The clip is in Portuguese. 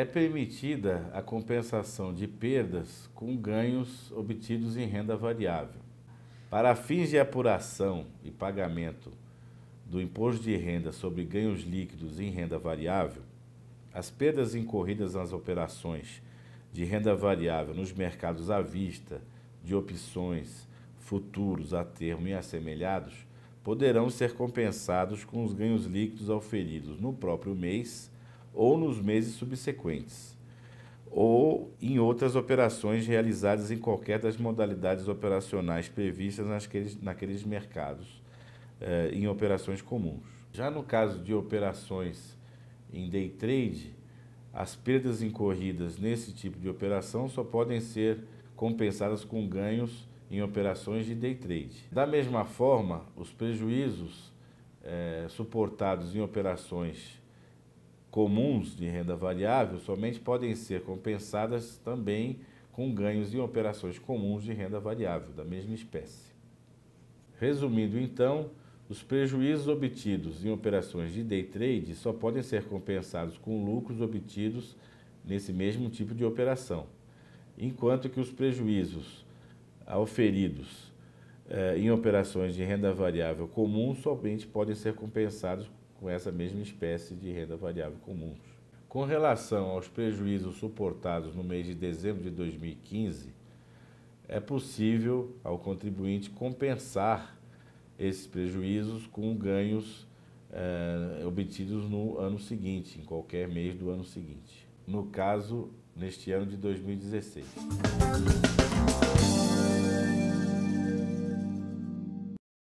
é permitida a compensação de perdas com ganhos obtidos em renda variável. Para fins de apuração e pagamento do imposto de renda sobre ganhos líquidos em renda variável, as perdas incorridas nas operações de renda variável nos mercados à vista, de opções, futuros a termo e assemelhados, poderão ser compensados com os ganhos líquidos auferidos no próprio mês ou nos meses subsequentes, ou em outras operações realizadas em qualquer das modalidades operacionais previstas naqueles, naqueles mercados, eh, em operações comuns. Já no caso de operações em day trade, as perdas incorridas nesse tipo de operação só podem ser compensadas com ganhos em operações de day trade. Da mesma forma, os prejuízos eh, suportados em operações comuns de renda variável somente podem ser compensadas também com ganhos em operações comuns de renda variável da mesma espécie. Resumindo então, os prejuízos obtidos em operações de day trade só podem ser compensados com lucros obtidos nesse mesmo tipo de operação, enquanto que os prejuízos oferidos eh, em operações de renda variável comum somente podem ser compensados com essa mesma espécie de renda variável comuns. Com relação aos prejuízos suportados no mês de dezembro de 2015, é possível ao contribuinte compensar esses prejuízos com ganhos eh, obtidos no ano seguinte, em qualquer mês do ano seguinte. No caso, neste ano de 2016.